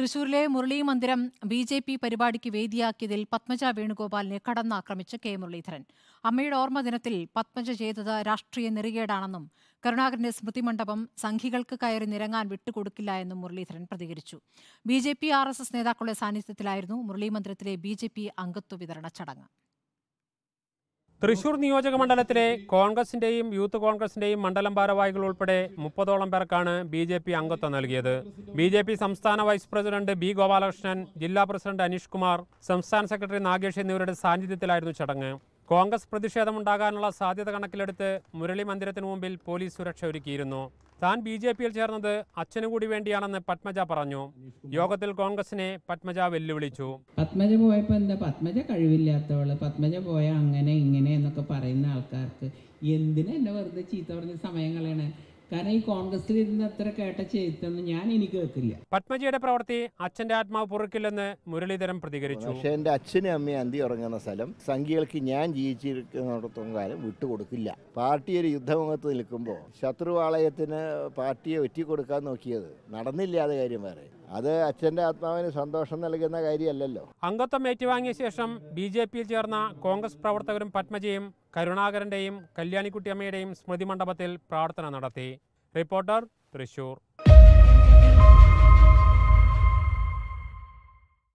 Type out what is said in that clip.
തൃശൂരിലെ മുരളി മന്ദിരം B J P പരിപാടിക്ക് വേദിയാക്കിയതിൽ പത്മജ വേണുഗോപാലിനെ കടന്നാക്രമിച്ച് കെ മുരളീധരൻ അമ്മയുടെ ഓർമ്മ ദിനത്തിൽ പത്മജ ചെയ്തത് രാഷ്ട്രീയ നെറികേടാണെന്നും കരുണാകരന്റെ സ്മൃതി മണ്ഡപം സംഘികൾക്ക് കയറി നിരങ്ങാൻ വിട്ടുകൊടുക്കില്ല എന്നും മുരളീധരൻ പ്രതികരിച്ചു B J P R S S നേതാക്കളുടെ സാന്നിധ്യത്തിലായിരുന്നു മുരളി മന്ദിരത്തിലെ ബി ജെ പി അംഗത്വ വിതരണ ചടങ്ങ് തൃശൂർ നിയോജക മണ്ഡലത്തിലെ കോൺഗ്രസിന്റെയും യൂത്ത് കോൺഗ്രസിന്റെയും മണ്ഡലം ഭാരവാഹികൾ ഉൾപ്പെടെ മുപ്പതോളം പേർക്കാണ് ബി ജെ പി അംഗത്വം നൽകിയത് ബി ജെ പി സംസ്ഥാന വൈസ് പ്രസിഡന്റ് ബി ഗോപാലകൃഷ്ണൻ ജില്ലാ പ്രസിഡന്റ് അനീഷ് കുമാർ സംസ്ഥാന സെക്രട്ടറി നാഗേഷ് എന്നിവരുടെ സാന്നിധ്യത്തിലായിരുന്നു ചടങ്ങ് കോൺഗ്രസ് പ്രതിഷേധമുണ്ടാകാനുള്ള സാധ്യത കണക്കിലെടുത്ത് മുരളി മന്ദിരത്തിന് മുമ്പിൽ പോലീസ് സുരക്ഷ ഒരുക്കിയിരുന്നു താൻ ബി ജെ പിയിൽ ചേർന്നത് അച്ഛനും കൂടി വേണ്ടിയാണെന്ന് പത്മജ പറഞ്ഞു യോഗത്തിൽ കോൺഗ്രസിനെ പത്മജ വെല്ലുവിളിച്ചു പത്മജ പോയപ്പോ എന്താ പത്മജ കഴിവില്ലാത്തവള് പത്മജ പോയ അങ്ങനെ ഇങ്ങനെ എന്നൊക്കെ പറയുന്ന ആൾക്കാർക്ക് എന്തിനാ എന്നെ വെറുതെ ചീത്ത പറഞ്ഞ സമയം കളയണേ കാരണം ഈ കോൺഗ്രസിൽ ഇരുന്ന് അത്ര കേട്ട ചെയ്തെന്ന് ഞാൻ എനിക്ക് വെക്കില്ല പത്മജിയുടെ പ്രവൃത്തി അച്ഛന്റെ ആത്മാവ് പൊറുക്കില്ലെന്ന് മുരളീധരൻ പ്രതികരിച്ചു പക്ഷേ എന്റെ അച്ഛനും അമ്മയും അന്തി ഉറങ്ങുന്ന സ്ഥലം സംഖ്യകൾക്ക് ഞാൻ ജീവിച്ചിരിക്കുന്നിടത്തോളം കാലം വിട്ടുകൊടുക്കില്ല പാർട്ടി ഒരു യുദ്ധമുഖത്ത് നിൽക്കുമ്പോൾ ശത്രുവാളയത്തിന് പാർട്ടിയെ ഒറ്റിക്കൊടുക്കാൻ നോക്കിയത് നടന്നില്ലാതെ കാര്യം വേറെ അത് അച്ഛന്റെ ആത്മാവിന് സന്തോഷം നൽകുന്ന കാര്യമല്ലല്ലോ അംഗത്വം ഏറ്റുവാങ്ങിയ ശേഷം ബി ജെ പിയിൽ ചേർന്ന കോൺഗ്രസ് പ്രവർത്തകരും പത്മജയും കരുണാകരന്റെയും കല്യാണിക്കുട്ടിയമ്മയുടെയും സ്മൃതി മണ്ഡപത്തിൽ പ്രാർത്ഥന നടത്തി റിപ്പോർട്ടർ തൃശൂർ